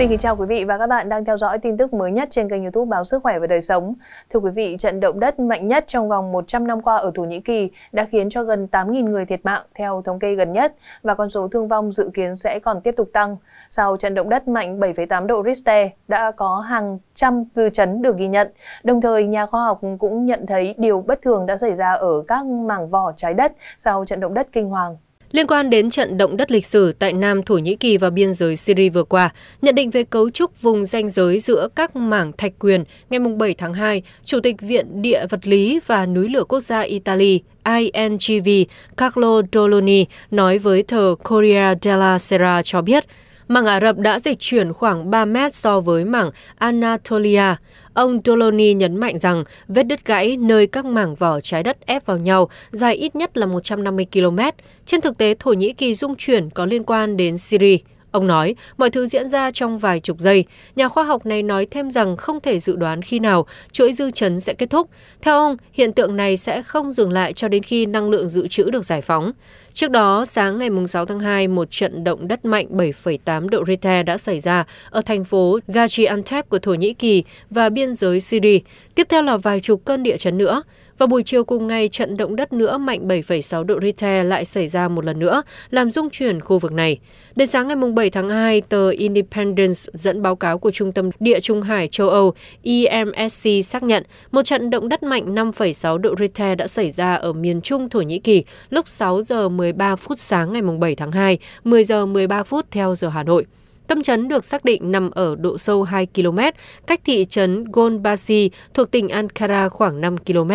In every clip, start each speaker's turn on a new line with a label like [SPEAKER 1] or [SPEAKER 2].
[SPEAKER 1] Xin kính chào quý vị và các bạn đang theo dõi tin tức mới nhất trên kênh youtube Báo Sức Khỏe và Đời Sống. Thưa quý vị, trận động đất mạnh nhất trong vòng 100 năm qua ở Thổ Nhĩ Kỳ đã khiến cho gần 8.000 người thiệt mạng theo thống kê gần nhất và con số thương vong dự kiến sẽ còn tiếp tục tăng. Sau trận động đất mạnh 7,8 độ Richter đã có hàng trăm dư chấn được ghi nhận. Đồng thời, nhà khoa học cũng nhận thấy điều bất thường đã xảy ra ở các mảng vỏ trái đất sau trận động đất kinh hoàng Liên quan đến trận động đất lịch sử tại
[SPEAKER 2] Nam Thổ Nhĩ Kỳ và biên giới Syria vừa qua, nhận định về cấu trúc vùng ranh giới giữa các mảng thạch quyền ngày 7 tháng 2, Chủ tịch Viện Địa Vật lý và Núi lửa Quốc gia Italy INGV Carlo Doloni nói với tờ Corriere della Sera cho biết, Mảng Ả Rập đã dịch chuyển khoảng 3 mét so với mảng Anatolia. Ông Toloni nhấn mạnh rằng vết đứt gãy nơi các mảng vỏ trái đất ép vào nhau dài ít nhất là 150 km. Trên thực tế, Thổ Nhĩ Kỳ dung chuyển có liên quan đến Syria. Ông nói, mọi thứ diễn ra trong vài chục giây. Nhà khoa học này nói thêm rằng không thể dự đoán khi nào chuỗi dư chấn sẽ kết thúc. Theo ông, hiện tượng này sẽ không dừng lại cho đến khi năng lượng dự trữ được giải phóng. Trước đó, sáng ngày 6 tháng 2, một trận động đất mạnh 7,8 độ Richter đã xảy ra ở thành phố Gaziantep của Thổ Nhĩ Kỳ và biên giới Syria. Tiếp theo là vài chục cơn địa chấn nữa. Vào buổi chiều cùng ngày, trận động đất nữa mạnh 7,6 độ Richter lại xảy ra một lần nữa, làm rung chuyển khu vực này. Đến sáng ngày 7 tháng 2, tờ Independence dẫn báo cáo của Trung tâm Địa Trung Hải châu Âu EMSC xác nhận một trận động đất mạnh 5,6 độ Richter đã xảy ra ở miền Trung Thổ Nhĩ Kỳ lúc 6 giờ 13 phút sáng ngày 7 tháng 2, 10 giờ 13 phút theo giờ Hà Nội. Tâm trấn được xác định nằm ở độ sâu 2 km, cách thị trấn Gonbasi thuộc tỉnh Ankara khoảng 5 km.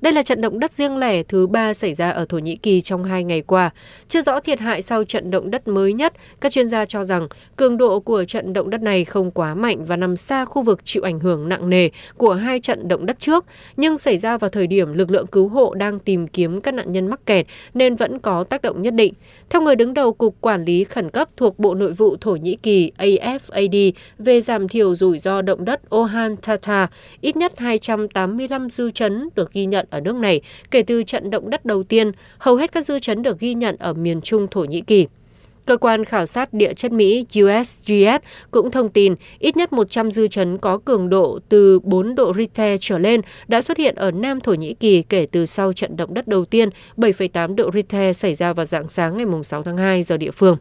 [SPEAKER 2] Đây là trận động đất riêng lẻ thứ ba xảy ra ở Thổ Nhĩ Kỳ trong hai ngày qua. Chưa rõ thiệt hại sau trận động đất mới nhất, các chuyên gia cho rằng cường độ của trận động đất này không quá mạnh và nằm xa khu vực chịu ảnh hưởng nặng nề của hai trận động đất trước, nhưng xảy ra vào thời điểm lực lượng cứu hộ đang tìm kiếm các nạn nhân mắc kẹt nên vẫn có tác động nhất định. Theo người đứng đầu Cục Quản lý Khẩn cấp thuộc Bộ Nội vụ Thổ Nhĩ Kỳ AFAD về giảm thiểu rủi ro động đất Ohan Tata, ít nhất 285 dư chấn được ghi nhận ở nước này kể từ trận động đất đầu tiên, hầu hết các dư chấn được ghi nhận ở miền trung Thổ Nhĩ Kỳ. Cơ quan khảo sát địa chất Mỹ USGS cũng thông tin ít nhất 100 dư chấn có cường độ từ 4 độ Richter trở lên đã xuất hiện ở Nam Thổ Nhĩ Kỳ kể từ sau trận động đất đầu tiên 7,8 độ Richter xảy ra vào dạng sáng ngày 6 tháng 2 giờ địa phương.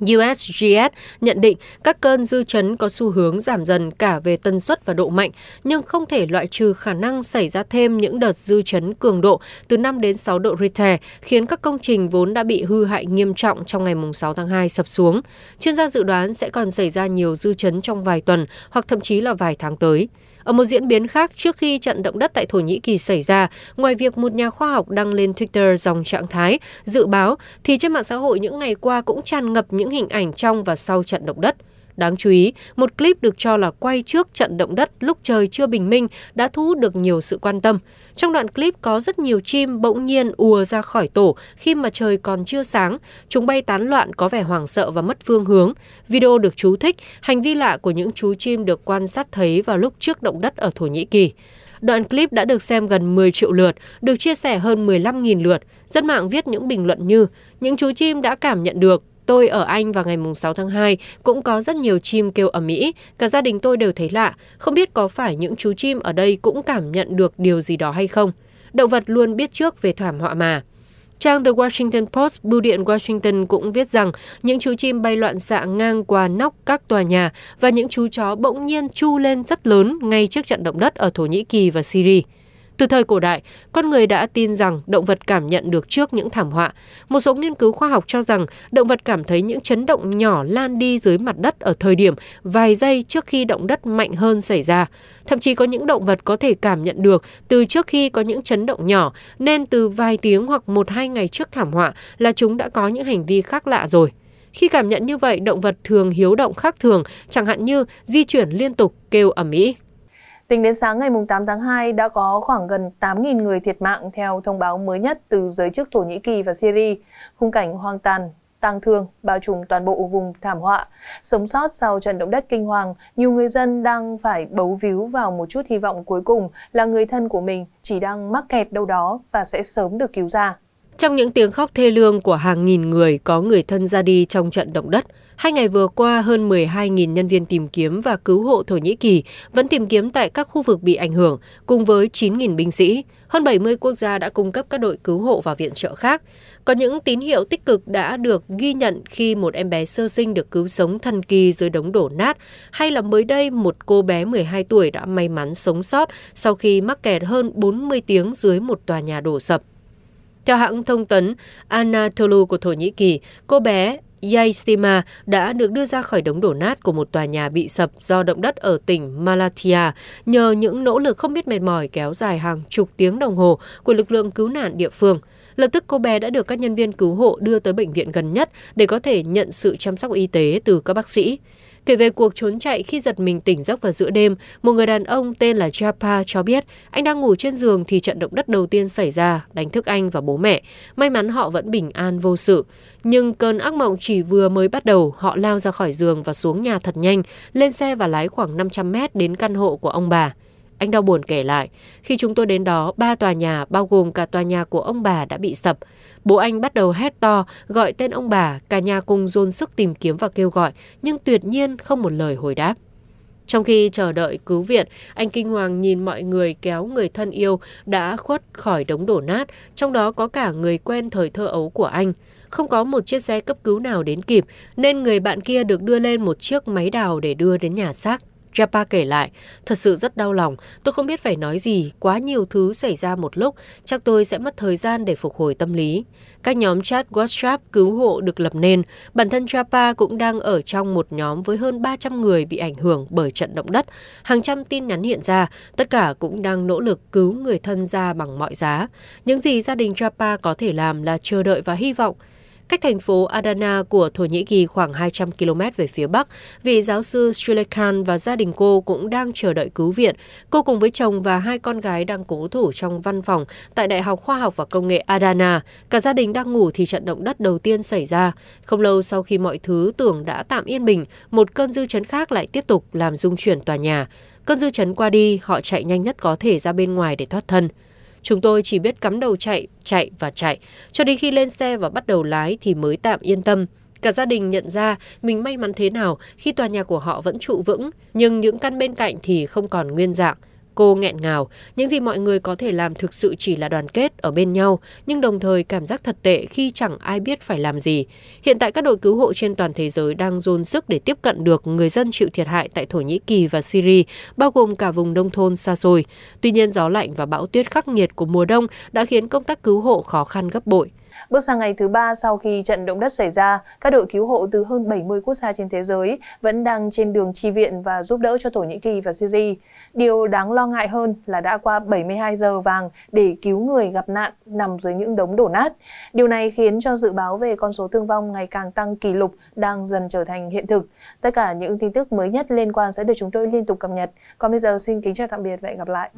[SPEAKER 2] USGS nhận định các cơn dư chấn có xu hướng giảm dần cả về tần suất và độ mạnh, nhưng không thể loại trừ khả năng xảy ra thêm những đợt dư chấn cường độ từ 5 đến 6 độ Richter, khiến các công trình vốn đã bị hư hại nghiêm trọng trong ngày 6 tháng 2 sập xuống. Chuyên gia dự đoán sẽ còn xảy ra nhiều dư chấn trong vài tuần hoặc thậm chí là vài tháng tới. Ở một diễn biến khác, trước khi trận động đất tại Thổ Nhĩ Kỳ xảy ra, ngoài việc một nhà khoa học đăng lên Twitter dòng trạng thái dự báo, thì trên mạng xã hội những ngày qua cũng tràn ngập những hình ảnh trong và sau trận động đất. Đáng chú ý, một clip được cho là quay trước trận động đất lúc trời chưa bình minh đã thu hút được nhiều sự quan tâm. Trong đoạn clip có rất nhiều chim bỗng nhiên ùa ra khỏi tổ khi mà trời còn chưa sáng. Chúng bay tán loạn có vẻ hoảng sợ và mất phương hướng. Video được chú thích, hành vi lạ của những chú chim được quan sát thấy vào lúc trước động đất ở Thổ Nhĩ Kỳ. Đoạn clip đã được xem gần 10 triệu lượt, được chia sẻ hơn 15.000 lượt. Dân mạng viết những bình luận như, những chú chim đã cảm nhận được Tôi ở Anh vào ngày 6 tháng 2 cũng có rất nhiều chim kêu ở Mỹ. Cả gia đình tôi đều thấy lạ. Không biết có phải những chú chim ở đây cũng cảm nhận được điều gì đó hay không. Động vật luôn biết trước về thảm họa mà. Trang The Washington Post, bưu điện Washington cũng viết rằng những chú chim bay loạn xạ ngang qua nóc các tòa nhà và những chú chó bỗng nhiên chu lên rất lớn ngay trước trận động đất ở Thổ Nhĩ Kỳ và Syria. Từ thời cổ đại, con người đã tin rằng động vật cảm nhận được trước những thảm họa. Một số nghiên cứu khoa học cho rằng động vật cảm thấy những chấn động nhỏ lan đi dưới mặt đất ở thời điểm vài giây trước khi động đất mạnh hơn xảy ra. Thậm chí có những động vật có thể cảm nhận được từ trước khi có những chấn động nhỏ, nên từ vài tiếng hoặc một hai ngày trước thảm họa là chúng đã có những hành vi khác lạ rồi. Khi cảm nhận như vậy, động vật thường hiếu động khác thường, chẳng hạn như di chuyển liên tục, kêu ầm ĩ.
[SPEAKER 1] Tính đến sáng ngày 8 tháng 2, đã có khoảng gần 8.000 người thiệt mạng theo thông báo mới nhất từ giới chức Thổ Nhĩ Kỳ và Syria. Khung cảnh hoang tàn, tang thương bao trùm toàn bộ vùng thảm họa. Sống sót sau trận động đất kinh hoàng, nhiều người dân đang phải bấu víu vào một chút hy vọng cuối cùng là người thân của mình chỉ đang mắc kẹt đâu đó và sẽ sớm được cứu ra.
[SPEAKER 2] Trong những tiếng khóc thê lương của hàng nghìn người có người thân ra đi trong trận động đất, Hai ngày vừa qua, hơn 12.000 nhân viên tìm kiếm và cứu hộ Thổ Nhĩ Kỳ vẫn tìm kiếm tại các khu vực bị ảnh hưởng, cùng với 9.000 binh sĩ. Hơn 70 quốc gia đã cung cấp các đội cứu hộ và viện trợ khác. Có những tín hiệu tích cực đã được ghi nhận khi một em bé sơ sinh được cứu sống thần kỳ dưới đống đổ nát, hay là mới đây một cô bé 12 tuổi đã may mắn sống sót sau khi mắc kẹt hơn 40 tiếng dưới một tòa nhà đổ sập. Theo hãng thông tấn Anatolu của Thổ Nhĩ Kỳ, cô bé Yay đã được đưa ra khỏi đống đổ nát của một tòa nhà bị sập do động đất ở tỉnh Malatya nhờ những nỗ lực không biết mệt mỏi kéo dài hàng chục tiếng đồng hồ của lực lượng cứu nạn địa phương. Lập tức cô bé đã được các nhân viên cứu hộ đưa tới bệnh viện gần nhất để có thể nhận sự chăm sóc y tế từ các bác sĩ kể về cuộc trốn chạy khi giật mình tỉnh giấc vào giữa đêm một người đàn ông tên là Chapa cho biết anh đang ngủ trên giường thì trận động đất đầu tiên xảy ra đánh thức anh và bố mẹ may mắn họ vẫn bình an vô sự nhưng cơn ác mộng chỉ vừa mới bắt đầu họ lao ra khỏi giường và xuống nhà thật nhanh lên xe và lái khoảng 500 mét đến căn hộ của ông bà anh đau buồn kể lại, khi chúng tôi đến đó, ba tòa nhà bao gồm cả tòa nhà của ông bà đã bị sập. Bố anh bắt đầu hét to, gọi tên ông bà, cả nhà cùng dồn sức tìm kiếm và kêu gọi, nhưng tuyệt nhiên không một lời hồi đáp. Trong khi chờ đợi cứu viện, anh kinh hoàng nhìn mọi người kéo người thân yêu đã khuất khỏi đống đổ nát, trong đó có cả người quen thời thơ ấu của anh. Không có một chiếc xe cấp cứu nào đến kịp, nên người bạn kia được đưa lên một chiếc máy đào để đưa đến nhà xác. Japa kể lại, thật sự rất đau lòng, tôi không biết phải nói gì, quá nhiều thứ xảy ra một lúc, chắc tôi sẽ mất thời gian để phục hồi tâm lý. Các nhóm chat WhatsApp cứu hộ được lập nên, bản thân Japa cũng đang ở trong một nhóm với hơn 300 người bị ảnh hưởng bởi trận động đất. Hàng trăm tin nhắn hiện ra, tất cả cũng đang nỗ lực cứu người thân ra bằng mọi giá. Những gì gia đình Japa có thể làm là chờ đợi và hy vọng cách thành phố Adana của Thổ Nhĩ Kỳ khoảng 200 km về phía bắc. Vị giáo sư Shule và gia đình cô cũng đang chờ đợi cứu viện. Cô cùng với chồng và hai con gái đang cố thủ trong văn phòng tại Đại học Khoa học và Công nghệ Adana. Cả gia đình đang ngủ thì trận động đất đầu tiên xảy ra. Không lâu sau khi mọi thứ tưởng đã tạm yên bình, một cơn dư chấn khác lại tiếp tục làm rung chuyển tòa nhà. Cơn dư chấn qua đi, họ chạy nhanh nhất có thể ra bên ngoài để thoát thân. Chúng tôi chỉ biết cắm đầu chạy, chạy và chạy. Cho đến khi lên xe và bắt đầu lái thì mới tạm yên tâm. Cả gia đình nhận ra mình may mắn thế nào khi tòa nhà của họ vẫn trụ vững, nhưng những căn bên cạnh thì không còn nguyên dạng. Cô nghẹn ngào, những gì mọi người có thể làm thực sự chỉ là đoàn kết ở bên nhau, nhưng đồng thời cảm giác thật tệ khi chẳng ai biết phải làm gì. Hiện tại các đội cứu hộ trên toàn thế giới đang dồn sức để tiếp cận được người dân chịu thiệt hại tại Thổ Nhĩ Kỳ và Syria, bao gồm cả vùng nông thôn xa xôi. Tuy nhiên gió lạnh và bão tuyết khắc nghiệt của mùa đông đã khiến công tác cứu hộ khó khăn gấp bội.
[SPEAKER 1] Bước sang ngày thứ ba sau khi trận động đất xảy ra, các đội cứu hộ từ hơn 70 quốc gia trên thế giới vẫn đang trên đường chi viện và giúp đỡ cho Thổ Nhĩ Kỳ và Syria. Điều đáng lo ngại hơn là đã qua 72 giờ vàng để cứu người gặp nạn nằm dưới những đống đổ nát. Điều này khiến cho dự báo về con số thương vong ngày càng tăng kỷ lục đang dần trở thành hiện thực. Tất cả những tin tức mới nhất liên quan sẽ được chúng tôi liên tục cập nhật. Còn bây giờ xin kính chào tạm biệt và hẹn gặp lại.